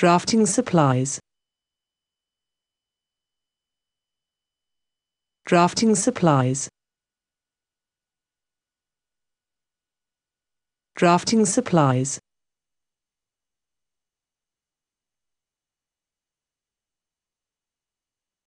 Drafting supplies. Drafting supplies. Drafting supplies.